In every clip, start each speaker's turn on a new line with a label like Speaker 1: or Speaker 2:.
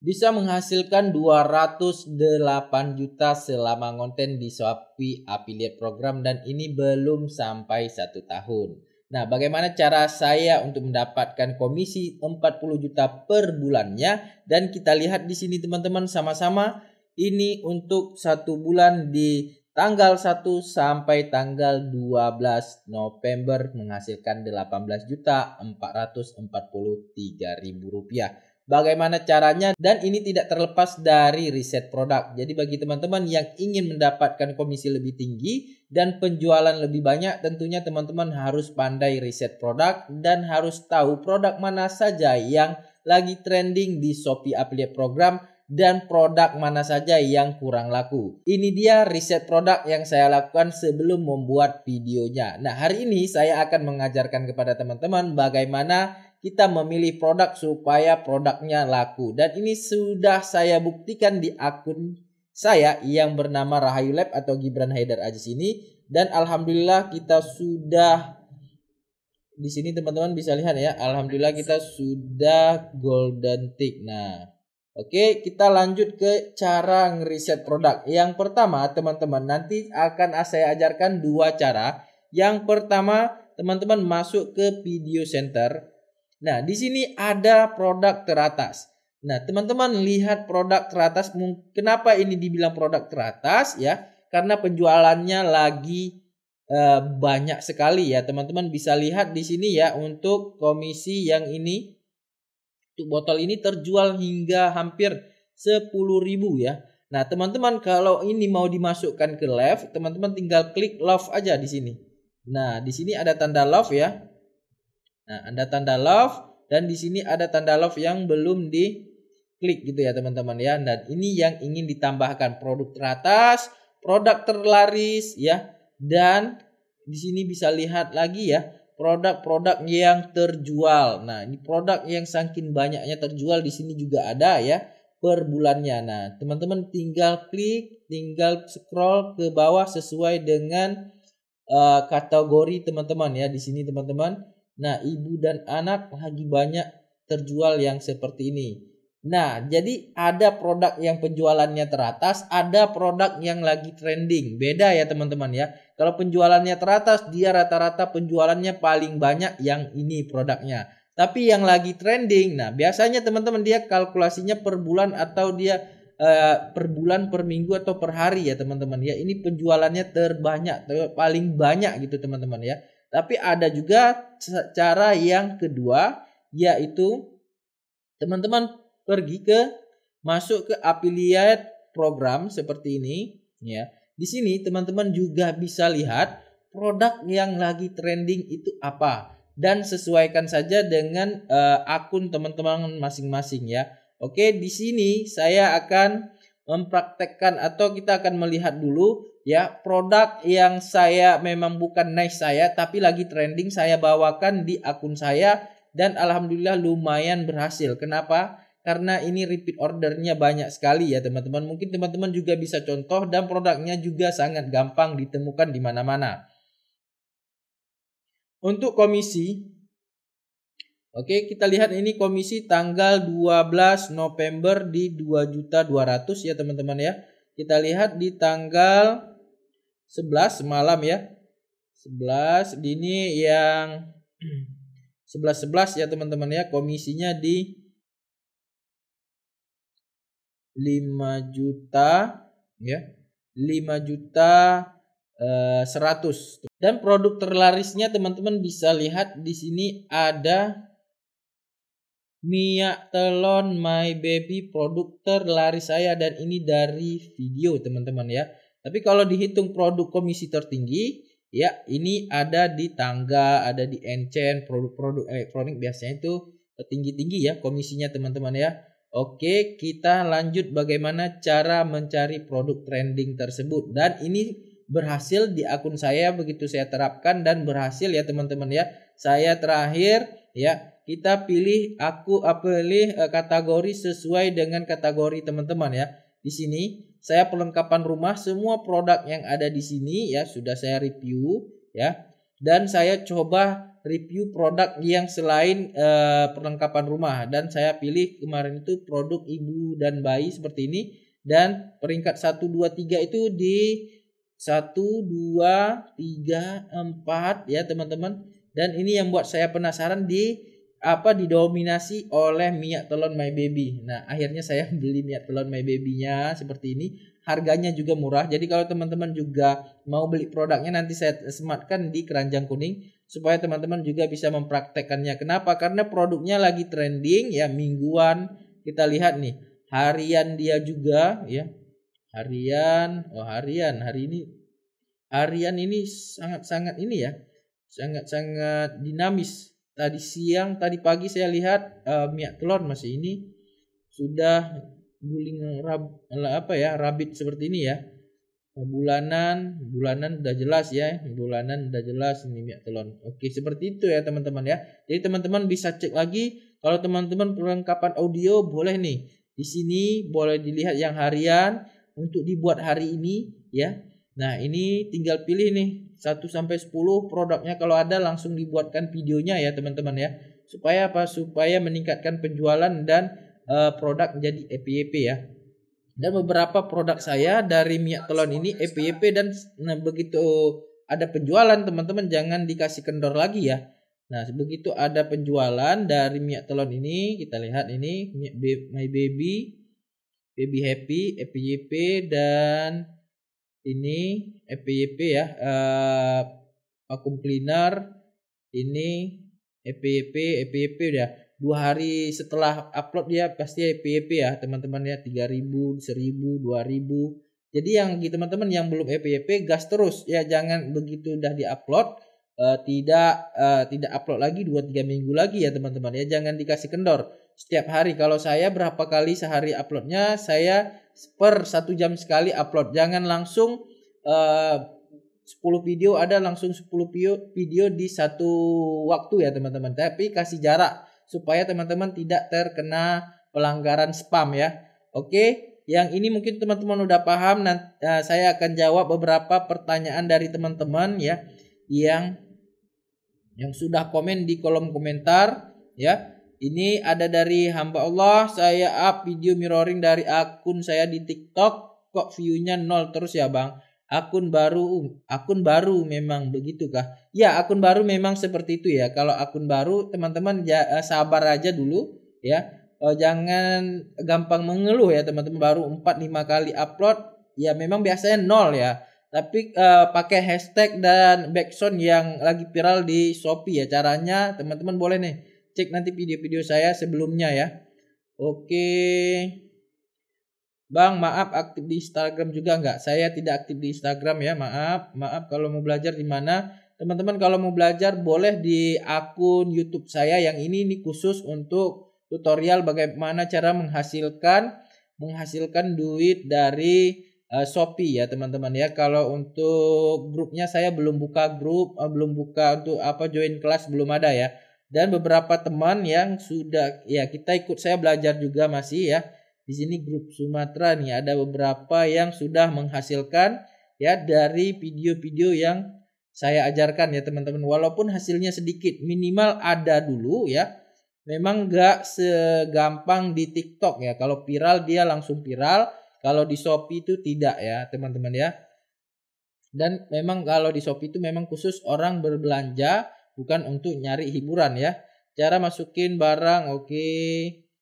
Speaker 1: bisa menghasilkan 208 juta selama konten di Shopee affiliate program dan ini belum sampai satu tahun. Nah, bagaimana cara saya untuk mendapatkan komisi 40 juta per bulannya? Dan kita lihat di sini teman-teman sama-sama ini untuk satu bulan di tanggal 1 sampai tanggal 12 November menghasilkan 18 juta 443 ribu rupiah bagaimana caranya dan ini tidak terlepas dari riset produk. Jadi bagi teman-teman yang ingin mendapatkan komisi lebih tinggi dan penjualan lebih banyak tentunya teman-teman harus pandai riset produk dan harus tahu produk mana saja yang lagi trending di Shopee Affiliate Program dan produk mana saja yang kurang laku. Ini dia riset produk yang saya lakukan sebelum membuat videonya. Nah, hari ini saya akan mengajarkan kepada teman-teman bagaimana kita memilih produk supaya produknya laku. Dan ini sudah saya buktikan di akun saya yang bernama Rahayu Lab atau Gibran Haidar Aziz ini dan alhamdulillah kita sudah di sini teman-teman bisa lihat ya alhamdulillah kita sudah golden tick nah Oke, kita lanjut ke cara ngeriset produk. Yang pertama, teman-teman, nanti akan saya ajarkan dua cara. Yang pertama, teman-teman masuk ke video center. Nah, di sini ada produk teratas. Nah, teman-teman lihat produk teratas. Kenapa ini dibilang produk teratas ya? Karena penjualannya lagi e, banyak sekali ya. Teman-teman bisa lihat di sini ya untuk komisi yang ini untuk botol ini terjual hingga hampir 10.000 ya. Nah, teman-teman kalau ini mau dimasukkan ke live, teman-teman tinggal klik love aja di sini. Nah, di sini ada tanda love ya. Nah, ada tanda love dan di sini ada tanda love yang belum di klik gitu ya teman-teman ya. Dan ini yang ingin ditambahkan produk teratas, produk terlaris ya. Dan di sini bisa lihat lagi ya produk-produk yang terjual. Nah, ini produk yang saking banyaknya terjual di sini juga ada ya per bulannya. Nah, teman-teman tinggal klik, tinggal scroll ke bawah sesuai dengan uh, kategori teman-teman ya di sini teman-teman. Nah, ibu dan anak lagi banyak terjual yang seperti ini. Nah, jadi ada produk yang penjualannya teratas, ada produk yang lagi trending. Beda ya teman-teman ya. Kalau penjualannya teratas, dia rata-rata penjualannya paling banyak yang ini produknya. Tapi yang lagi trending, nah biasanya teman-teman dia kalkulasinya per bulan atau dia eh, per bulan, per minggu atau per hari ya teman-teman ya. Ini penjualannya terbanyak, ter paling banyak gitu teman-teman ya. Tapi ada juga cara yang kedua yaitu teman-teman pergi ke masuk ke affiliate program seperti ini ya. Di sini teman-teman juga bisa lihat produk yang lagi trending itu apa dan sesuaikan saja dengan uh, akun teman-teman masing-masing ya. Oke, di sini saya akan mempraktekkan atau kita akan melihat dulu ya produk yang saya memang bukan nice saya tapi lagi trending saya bawakan di akun saya dan alhamdulillah lumayan berhasil kenapa karena ini repeat ordernya banyak sekali ya teman-teman mungkin teman-teman juga bisa contoh dan produknya juga sangat gampang ditemukan di mana-mana untuk komisi Oke, kita lihat ini komisi tanggal 12 November di 2.200 ya teman-teman ya. Kita lihat di tanggal 11 malam ya. 11 dini yang 11 11 ya teman-teman ya. Komisinya di 5 juta ya. 5 juta 100. Eh, dan produk terlarisnya teman-teman bisa lihat di sini ada minyak telon my baby produk terlaris saya dan ini dari video teman-teman ya. Tapi kalau dihitung produk komisi tertinggi, ya ini ada di tangga, ada di enchen, produk-produk elektronik biasanya itu tinggi-tinggi ya komisinya teman-teman ya. Oke, kita lanjut bagaimana cara mencari produk trending tersebut dan ini berhasil di akun saya begitu saya terapkan dan berhasil ya teman-teman ya. Saya terakhir ya kita pilih aku pilih eh, kategori sesuai dengan kategori teman-teman ya. Di sini saya perlengkapan rumah semua produk yang ada di sini ya sudah saya review ya dan saya coba review produk yang selain uh, perlengkapan rumah dan saya pilih kemarin itu produk ibu dan bayi seperti ini dan peringkat 1 2 3 itu di 1 2 3 4 ya teman-teman dan ini yang buat saya penasaran di apa didominasi oleh minyak telon my baby. Nah, akhirnya saya beli minyak telon my baby-nya seperti ini. Harganya juga murah. Jadi kalau teman-teman juga mau beli produknya nanti saya sematkan di keranjang kuning supaya teman-teman juga bisa mempraktekkannya Kenapa? Karena produknya lagi trending ya mingguan. Kita lihat nih, harian dia juga ya. Harian, oh harian hari ini harian ini sangat-sangat ini ya. Sangat-sangat dinamis tadi siang tadi pagi saya lihat uh, eh, minyak telur masih ini sudah guling rab, eh, apa ya rabit seperti ini ya bulanan bulanan udah jelas ya bulanan udah jelas ini minyak telur. oke seperti itu ya teman-teman ya jadi teman-teman bisa cek lagi kalau teman-teman perlengkapan audio boleh nih di sini boleh dilihat yang harian untuk dibuat hari ini ya nah ini tinggal pilih nih 1 sampai 10 produknya kalau ada langsung dibuatkan videonya ya teman-teman ya. Supaya apa? Supaya meningkatkan penjualan dan uh, produk jadi EPYP e ya. Dan beberapa produk saya dari minyak telon ini EPYP e dan nah, begitu ada penjualan teman-teman jangan dikasih kendor lagi ya. Nah, begitu ada penjualan dari minyak telon ini, kita lihat ini My Baby, Baby Happy, EPYP e dan ini FPYP ya uh, vakum cleaner ini FPYP FPYP ya. dua hari setelah upload dia pasti FPYP ya teman-teman ya 3000 1000 2000 jadi yang gitu teman-teman yang belum FPYP gas terus ya jangan begitu udah diupload uh, tidak uh, tidak upload lagi 2 3 minggu lagi ya teman-teman ya jangan dikasih kendor setiap hari. Kalau saya berapa kali sehari uploadnya? Saya per satu jam sekali upload. Jangan langsung eh, uh, 10 video ada langsung 10 video, di satu waktu ya teman-teman. Tapi kasih jarak supaya teman-teman tidak terkena pelanggaran spam ya. Oke, yang ini mungkin teman-teman udah paham. Nanti, uh, eh, saya akan jawab beberapa pertanyaan dari teman-teman ya yang yang sudah komen di kolom komentar ya. Ini ada dari hamba Allah. Saya up video mirroring dari akun saya di TikTok. Kok view-nya nol terus ya bang? Akun baru, uh, akun baru memang begitu kah? Ya akun baru memang seperti itu ya. Kalau akun baru teman-teman ya, sabar aja dulu ya. Oh, jangan gampang mengeluh ya teman-teman baru 4 5 kali upload ya memang biasanya nol ya tapi uh, pakai hashtag dan backsound yang lagi viral di Shopee ya caranya teman-teman boleh nih cek nanti video-video saya sebelumnya ya. Oke. Bang, maaf aktif di Instagram juga enggak? Saya tidak aktif di Instagram ya, maaf. Maaf kalau mau belajar di mana? Teman-teman kalau mau belajar boleh di akun YouTube saya yang ini ini khusus untuk tutorial bagaimana cara menghasilkan menghasilkan duit dari uh, Shopee ya teman-teman ya. Kalau untuk grupnya saya belum buka grup, uh, belum buka untuk apa join kelas belum ada ya dan beberapa teman yang sudah ya kita ikut saya belajar juga masih ya di sini grup Sumatera nih ada beberapa yang sudah menghasilkan ya dari video-video yang saya ajarkan ya teman-teman walaupun hasilnya sedikit minimal ada dulu ya memang gak segampang di TikTok ya kalau viral dia langsung viral kalau di Shopee itu tidak ya teman-teman ya dan memang kalau di Shopee itu memang khusus orang berbelanja bukan untuk nyari hiburan ya. Cara masukin barang, oke. Okay.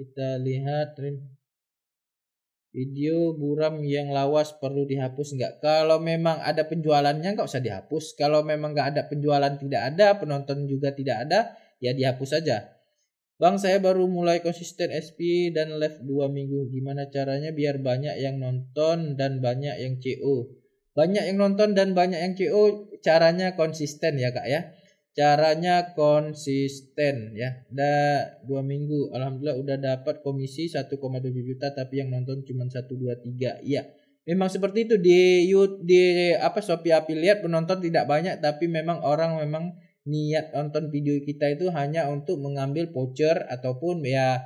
Speaker 1: Kita lihat video buram yang lawas perlu dihapus nggak? Kalau memang ada penjualannya nggak usah dihapus. Kalau memang nggak ada penjualan tidak ada, penonton juga tidak ada, ya dihapus saja. Bang saya baru mulai konsisten SP dan live 2 minggu. Gimana caranya biar banyak yang nonton dan banyak yang CO? Banyak yang nonton dan banyak yang CO caranya konsisten ya kak ya caranya konsisten ya udah dua minggu alhamdulillah udah dapat komisi 1,7 juta tapi yang nonton cuma 123, ya, memang seperti itu di YouTube di apa Shopee Affiliate penonton tidak banyak tapi memang orang memang niat nonton video kita itu hanya untuk mengambil voucher ataupun ya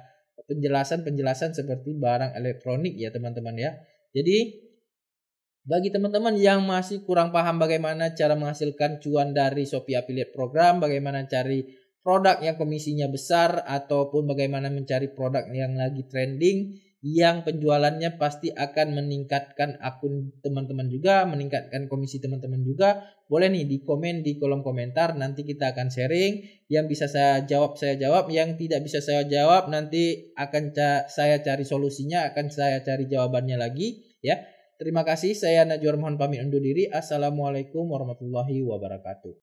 Speaker 1: penjelasan-penjelasan seperti barang elektronik ya teman-teman ya jadi bagi teman-teman yang masih kurang paham bagaimana cara menghasilkan cuan dari Shopee Affiliate Program, bagaimana cari produk yang komisinya besar ataupun bagaimana mencari produk yang lagi trending yang penjualannya pasti akan meningkatkan akun teman-teman juga, meningkatkan komisi teman-teman juga. Boleh nih di komen di kolom komentar nanti kita akan sharing yang bisa saya jawab saya jawab, yang tidak bisa saya jawab nanti akan saya cari solusinya, akan saya cari jawabannya lagi ya. Terima kasih, saya Najwa mohon pamit undur diri. Assalamualaikum warahmatullahi wabarakatuh.